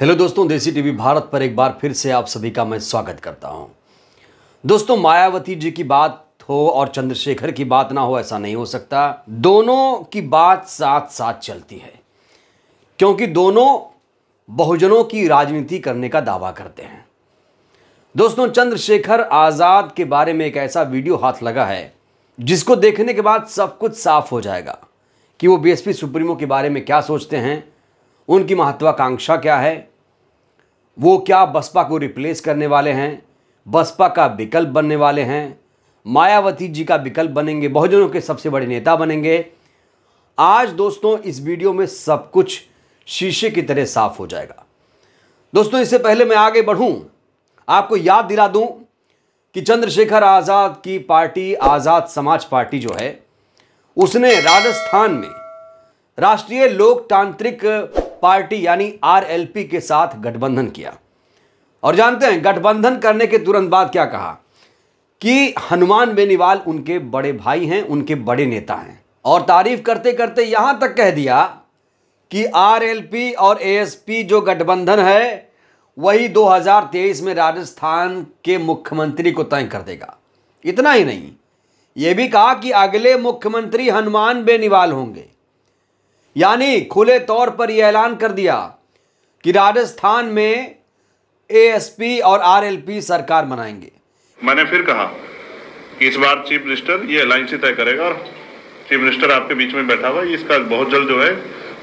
hello दोस्तों देसी TV Bharat पर एक बार फिर से आप सभी का मैं स्वागत करता हूं दोस्तों मायावती जी की बात हो और चंद्रशेखर की बात ना हो ऐसा नहीं हो सकता दोनों की बात साथ साथ चलती है क्योंकि दोनों बहुजनों की राजनीति करने का दावा करते हैं दोस्तों चंद्रशेखर आज़ाद के बारे में एक ऐसा वीडियो हाथ लगा है जिसको देखने के बाद सब कुछ साफ हो जाएगा कि वो बीएसपी सुप्रीमो के बारे में क्या सोचते हैं उनकी महत्वाकांक्षा क्या है वो क्या बसपा को रिप्लेस करने वाले हैं बसपा का विकल्प बनने वाले हैं मायावती जी का विकल्प बनेंगे बहुजनों के सबसे बड़े नेता बनेंगे आज दोस्तों इस वीडियो में सब कुछ शीशे की तरह साफ हो जाएगा दोस्तों इससे पहले मैं आगे बढ़ूं आपको याद दिला दूं कि चंद्रशेखर आज़ाद की पार्टी आज़ाद समाज पार्टी जो है उसने राजस्थान में राष्ट्रीय लोकतांत्रिक पार्टी यानी आरएलपी के साथ गठबंधन किया और जानते हैं गठबंधन करने के तुरंत बाद क्या कहा कि हनुमान बेनीवाल उनके बड़े भाई हैं उनके बड़े नेता हैं और तारीफ करते करते यहां तक कह दिया कि आरएलपी और एएसपी जो गठबंधन है वही 2023 में राजस्थान के मुख्यमंत्री को तय कर देगा इतना ही नहीं यह भी कहा कि अगले मुख्यमंत्री हनुमान बेनीवाल होंगे यानी खुले तौर पर यह ऐलान कर दिया कि राजस्थान में एएसपी और आरएलपी सरकार बनाएंगे मैंने फिर कहा कि इस बार चीफ मिनिस्टर ये अलायंस ही तय करेगा और चीफ मिनिस्टर आपके बीच में बैठा हुआ इसका बहुत जल्द जो है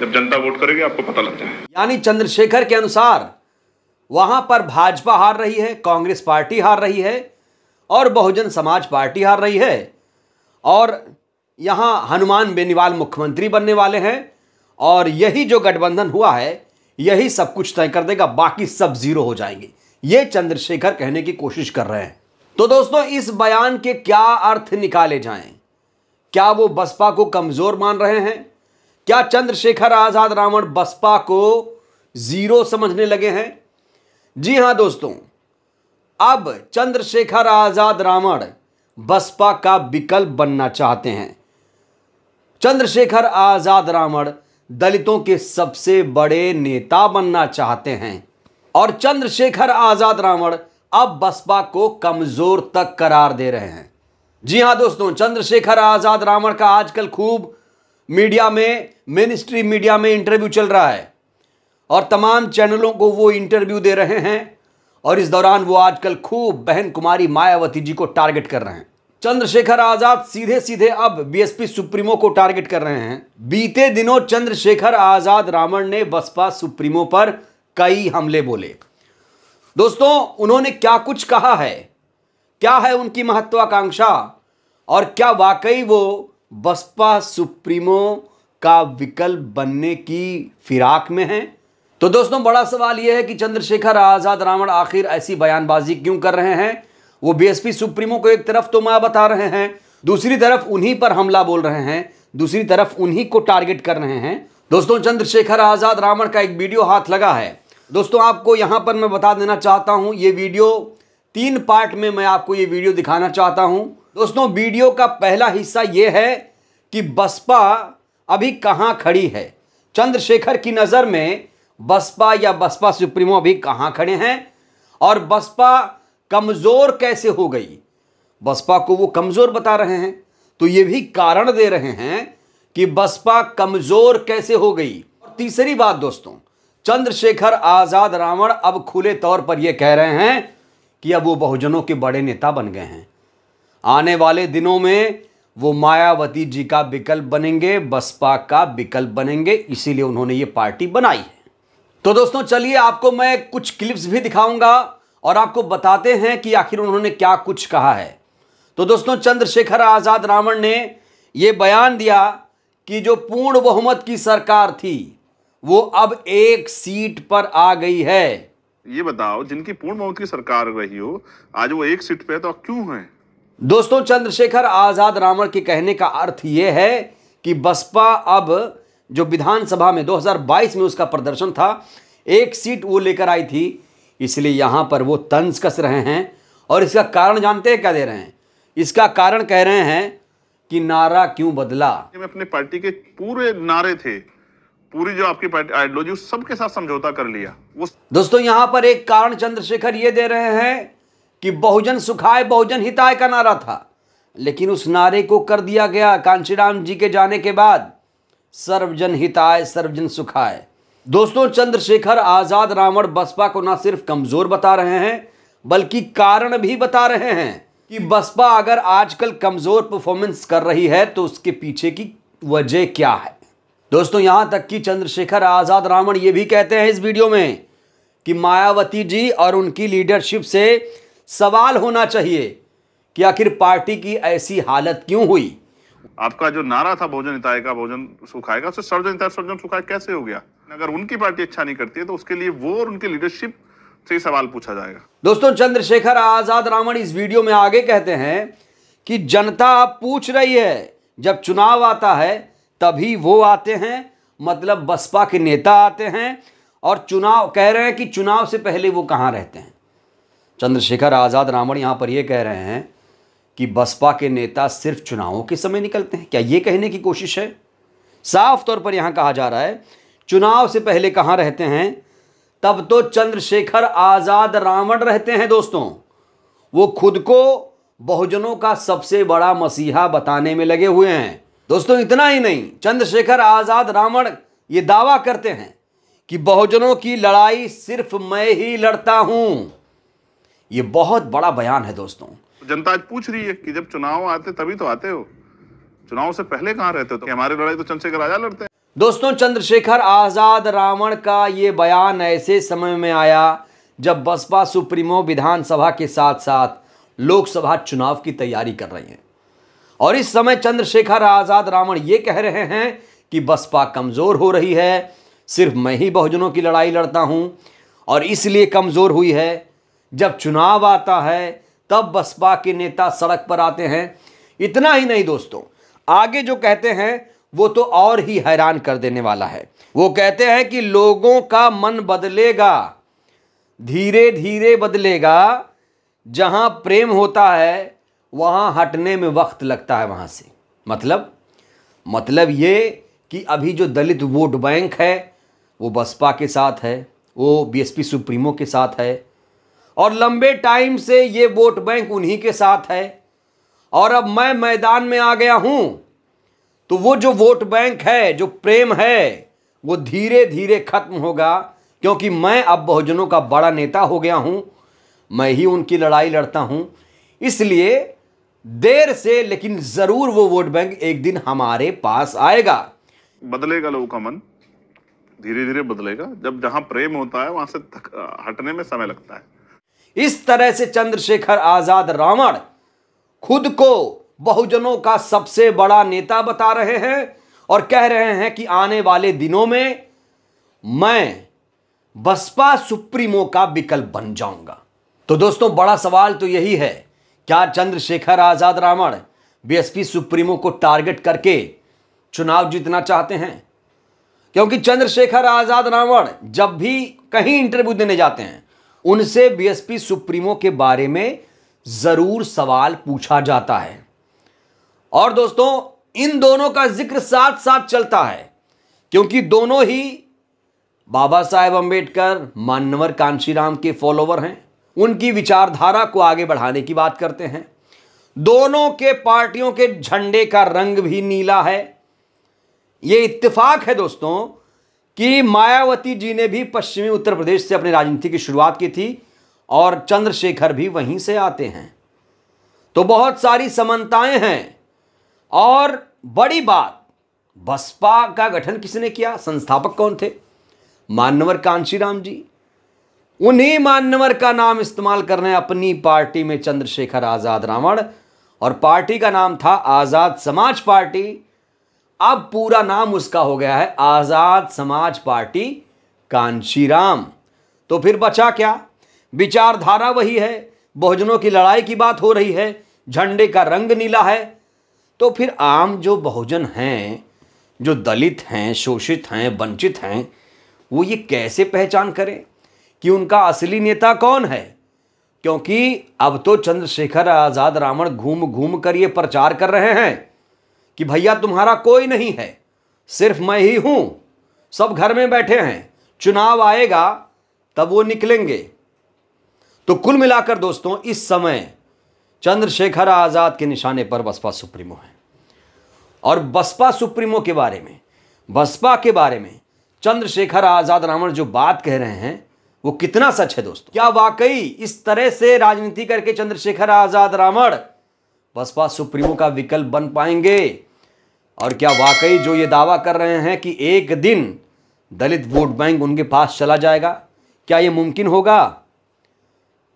जब जनता वोट करेगी आपको पता लग जाएगा यानी चंद्रशेखर के अनुसार वहां पर भाजपा हार रही है कांग्रेस पार्टी हार रही है और बहुजन समाज पार्टी हार रही है और यहाँ हनुमान बेनीवाल मुख्यमंत्री बनने वाले हैं और यही जो गठबंधन हुआ है यही सब कुछ तय कर देगा बाकी सब जीरो हो जाएंगे ये चंद्रशेखर कहने की कोशिश कर रहे हैं तो दोस्तों इस बयान के क्या अर्थ निकाले जाएं क्या वो बसपा को कमजोर मान रहे हैं क्या चंद्रशेखर आजाद रावण बसपा को जीरो समझने लगे हैं जी हां दोस्तों अब चंद्रशेखर आजाद रावण बसपा का विकल्प बनना चाहते हैं चंद्रशेखर आजाद रावण दलितों के सबसे बड़े नेता बनना चाहते हैं और चंद्रशेखर आज़ाद रावण अब बसपा को कमज़ोर तक करार दे रहे हैं जी हां दोस्तों चंद्रशेखर आज़ाद रावण का आजकल खूब मीडिया में मिनिस्ट्री मीडिया में इंटरव्यू चल रहा है और तमाम चैनलों को वो इंटरव्यू दे रहे हैं और इस दौरान वो आजकल खूब बहन कुमारी मायावती जी को टारगेट कर रहे हैं चंद्रशेखर आज़ाद सीधे सीधे अब बीएसपी सुप्रीमो को टारगेट कर रहे हैं बीते दिनों चंद्रशेखर आज़ाद रामण ने बसपा सुप्रीमो पर कई हमले बोले दोस्तों उन्होंने क्या कुछ कहा है क्या है उनकी महत्वाकांक्षा और क्या वाकई वो बसपा सुप्रीमो का विकल्प बनने की फिराक में है तो दोस्तों बड़ा सवाल यह है कि चंद्रशेखर आज़ाद रावण आखिर ऐसी बयानबाजी क्यों कर रहे हैं वो बीएसपी सुप्रीमो को एक तरफ तो माँ बता रहे हैं दूसरी तरफ उन्हीं पर हमला बोल रहे हैं दूसरी तरफ उन्हीं को टारगेट कर रहे हैं दोस्तों चंद्रशेखर आज़ाद रावण का एक वीडियो हाथ लगा है दोस्तों आपको यहां पर मैं बता देना चाहता हूँ ये वीडियो तीन पार्ट में मैं आपको ये वीडियो दिखाना चाहता हूँ दोस्तों वीडियो का पहला हिस्सा ये है कि बसपा अभी कहाँ खड़ी है चंद्रशेखर की नज़र में बसपा या बसपा सुप्रीमो अभी कहाँ खड़े हैं और बसपा कमज़ोर कैसे हो गई बसपा को वो कमज़ोर बता रहे हैं तो ये भी कारण दे रहे हैं कि बसपा कमज़ोर कैसे हो गई और तीसरी बात दोस्तों चंद्रशेखर आज़ाद रावण अब खुले तौर पर यह कह रहे हैं कि अब वो बहुजनों के बड़े नेता बन गए हैं आने वाले दिनों में वो मायावती जी का विकल्प बनेंगे बसपा का विकल्प बनेंगे इसीलिए उन्होंने ये पार्टी बनाई है तो दोस्तों चलिए आपको मैं कुछ क्लिप्स भी दिखाऊंगा और आपको बताते हैं कि आखिर उन्होंने क्या कुछ कहा है तो दोस्तों चंद्रशेखर आज़ाद रावण ने यह बयान दिया कि जो पूर्ण बहुमत की सरकार थी वो अब एक सीट पर आ गई है ये बताओ जिनकी पूर्ण बहुमत की सरकार रही हो आज वो एक सीट पे तो क्यों है दोस्तों चंद्रशेखर आजाद रावण के कहने का अर्थ यह है कि बसपा अब जो विधानसभा में 2022 में उसका प्रदर्शन था एक सीट वो लेकर आई थी इसलिए यहाँ पर वो तंज कस रहे हैं और इसका कारण जानते हैं क्या दे रहे हैं इसका कारण कह रहे हैं कि नारा क्यों बदला मैं अपने पार्टी के पूरे नारे थे पूरी जो आपकी पार्टी आइडियोलॉजी सबके साथ समझौता कर लिया वो दोस्तों यहाँ पर एक कारण चंद्रशेखर ये दे रहे हैं कि बहुजन सुखाए बहुजन हिताय का नारा था लेकिन उस नारे को कर दिया गया कांशीराम जी के जाने के बाद सर्वजन हिताय सर्वजन सुखाय दोस्तों चंद्रशेखर आज़ाद रावण बसपा को ना सिर्फ कमज़ोर बता रहे हैं बल्कि कारण भी बता रहे हैं कि बसपा अगर आजकल कमज़ोर परफॉर्मेंस कर रही है तो उसके पीछे की वजह क्या है दोस्तों यहां तक कि चंद्रशेखर आज़ाद रावण ये भी कहते हैं इस वीडियो में कि मायावती जी और उनकी लीडरशिप से सवाल होना चाहिए कि आखिर पार्टी की ऐसी हालत क्यों हुई आपका जो नारा था भोजन हिताय का भोजन सुखाएगा उससे सर्जन हिताय सर्जन सुखाए कैसे हो गया अगर उनकी पार्टी अच्छा नहीं करती है तो उसके लिए वो और उनके लीडरशिप से सवाल पूछा जाएगा दोस्तों चंद्रशेखर आजाद रावण इस वीडियो में आगे कहते हैं कि जनता पूछ रही है जब चुनाव आता है तभी वो आते हैं मतलब बसपा के नेता आते हैं और चुनाव कह रहे हैं कि चुनाव से पहले वो कहाँ रहते हैं चंद्रशेखर आज़ाद रावण यहाँ पर ये कह रहे हैं कि बसपा के नेता सिर्फ चुनावों के समय निकलते हैं क्या ये कहने की कोशिश है साफ तौर पर यहां कहा जा रहा है चुनाव से पहले कहाँ रहते हैं तब तो चंद्रशेखर आज़ाद रावण रहते हैं दोस्तों वो खुद को बहुजनों का सबसे बड़ा मसीहा बताने में लगे हुए हैं दोस्तों इतना ही नहीं चंद्रशेखर आज़ाद रावण ये दावा करते हैं कि बहुजनों की लड़ाई सिर्फ मैं ही लड़ता हूँ ये बहुत बड़ा बयान है दोस्तों जनता आज पूछ रही है कि जब चुनाव आते तभी तो आते हो चुनाव से पहले कहाँ रहते हो तो हमारी लड़ाई तो चंद्रशेखर राजा लड़ते हैं दोस्तों चंद्रशेखर आजाद रावण का ये बयान ऐसे समय में आया जब बसपा सुप्रीमो विधानसभा के साथ साथ लोकसभा चुनाव की तैयारी कर रही है और इस समय चंद्रशेखर आजाद रावण ये कह रहे हैं कि बसपा कमजोर हो रही है सिर्फ मैं ही बहुजनों की लड़ाई लड़ता हूं और इसलिए कमजोर हुई है जब चुनाव आता है तब बसपा के नेता सड़क पर आते हैं इतना ही नहीं दोस्तों आगे जो कहते हैं वो तो और ही हैरान कर देने वाला है वो कहते हैं कि लोगों का मन बदलेगा धीरे धीरे बदलेगा जहां प्रेम होता है वहां हटने में वक्त लगता है वहां से मतलब मतलब ये कि अभी जो दलित वोट बैंक है वो बसपा के साथ है वो बीएसपी सुप्रीमो के साथ है और लंबे टाइम से ये वोट बैंक उन्हीं के साथ है और अब मैं मैदान में आ गया हूँ तो वो जो वोट बैंक है जो प्रेम है वो धीरे धीरे खत्म होगा क्योंकि मैं अब बहुजनों का बड़ा नेता हो गया हूँ मैं ही उनकी लड़ाई लड़ता हूँ इसलिए देर से लेकिन जरूर वो वोट बैंक एक दिन हमारे पास आएगा बदलेगा लोगों का मन धीरे धीरे बदलेगा जब जहां प्रेम होता है वहां से हटने में समय लगता है इस तरह से चंद्रशेखर आज़ाद रावण खुद को बहुजनों का सबसे बड़ा नेता बता रहे हैं और कह रहे हैं कि आने वाले दिनों में मैं बसपा सुप्रीमो का विकल्प बन जाऊंगा तो दोस्तों बड़ा सवाल तो यही है क्या चंद्रशेखर आज़ाद रावण बीएसपी सुप्रीमो को टारगेट करके चुनाव जीतना चाहते हैं क्योंकि चंद्रशेखर आज़ाद रावण जब भी कहीं इंटरव्यू देने जाते हैं उनसे बीएसपी सुप्रीमो के बारे में ज़रूर सवाल पूछा जाता है और दोस्तों इन दोनों का जिक्र साथ साथ चलता है क्योंकि दोनों ही बाबा साहेब अंबेडकर मानवर कांशीराम के फॉलोवर हैं उनकी विचारधारा को आगे बढ़ाने की बात करते हैं दोनों के पार्टियों के झंडे का रंग भी नीला है यह इत्तेफाक है दोस्तों कि मायावती जी ने भी पश्चिमी उत्तर प्रदेश से अपनी राजनीति की शुरुआत की थी और चंद्रशेखर भी वहीं से आते हैं तो बहुत सारी समानताएं हैं और बड़ी बात बसपा का गठन किसने किया संस्थापक कौन थे मान्यवर कांशीराम जी उन्हीं मान्यवर का नाम इस्तेमाल कर हैं अपनी पार्टी में चंद्रशेखर आज़ाद रावण और पार्टी का नाम था आज़ाद समाज पार्टी अब पूरा नाम उसका हो गया है आज़ाद समाज पार्टी कांशीराम तो फिर बचा क्या विचारधारा वही है बहुजनों की लड़ाई की बात हो रही है झंडे का रंग नीला है तो फिर आम जो बहुजन हैं जो दलित हैं शोषित हैं वंचित हैं वो ये कैसे पहचान करें कि उनका असली नेता कौन है क्योंकि अब तो चंद्रशेखर आज़ाद रावण घूम घूम कर ये प्रचार कर रहे हैं कि भैया तुम्हारा कोई नहीं है सिर्फ मैं ही हूँ सब घर में बैठे हैं चुनाव आएगा तब वो निकलेंगे तो कुल मिलाकर दोस्तों इस समय चंद्रशेखर आज़ाद के निशाने पर बसपा सुप्रीमो है और बसपा सुप्रीमो के बारे में बसपा के बारे में चंद्रशेखर आज़ाद रावण जो बात कह रहे हैं वो कितना सच है दोस्तों क्या वाकई इस तरह से राजनीति करके चंद्रशेखर आज़ाद रावण बसपा सुप्रीमो का विकल्प बन पाएंगे और क्या वाकई जो ये दावा कर रहे हैं कि एक दिन दलित वोट बैंक उनके पास चला जाएगा क्या ये मुमकिन होगा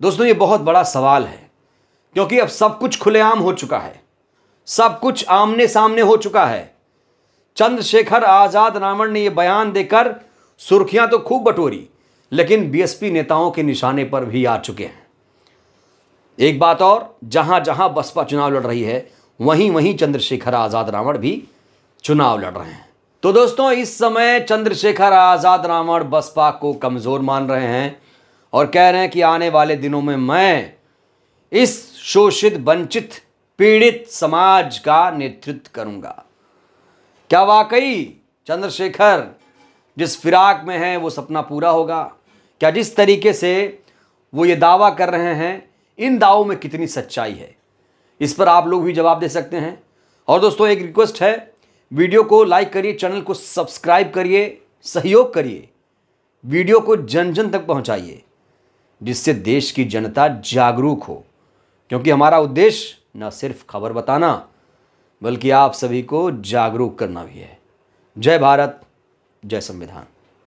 दोस्तों ये बहुत बड़ा सवाल है क्योंकि अब सब कुछ खुलेआम हो चुका है सब कुछ आमने सामने हो चुका है चंद्रशेखर आज़ाद रावण ने यह बयान देकर सुर्खियां तो खूब बटोरी लेकिन बीएसपी नेताओं के निशाने पर भी आ चुके हैं एक बात और जहां जहां बसपा चुनाव लड़ रही है वहीं वहीं चंद्रशेखर आज़ाद रावण भी चुनाव लड़ रहे हैं तो दोस्तों इस समय चंद्रशेखर आज़ाद रावण बसपा को कमज़ोर मान रहे हैं और कह रहे हैं कि आने वाले दिनों में मैं इस शोषित वंचित पीड़ित समाज का नेतृत्व करूंगा क्या वाकई चंद्रशेखर जिस फिराक में है वो सपना पूरा होगा क्या जिस तरीके से वो ये दावा कर रहे हैं इन दावों में कितनी सच्चाई है इस पर आप लोग भी जवाब दे सकते हैं और दोस्तों एक रिक्वेस्ट है वीडियो को लाइक करिए चैनल को सब्सक्राइब करिए सहयोग करिए वीडियो को जन जन तक पहुंचाइए जिससे देश की जनता जागरूक हो क्योंकि हमारा उद्देश्य न सिर्फ खबर बताना बल्कि आप सभी को जागरूक करना भी है जय भारत जय संविधान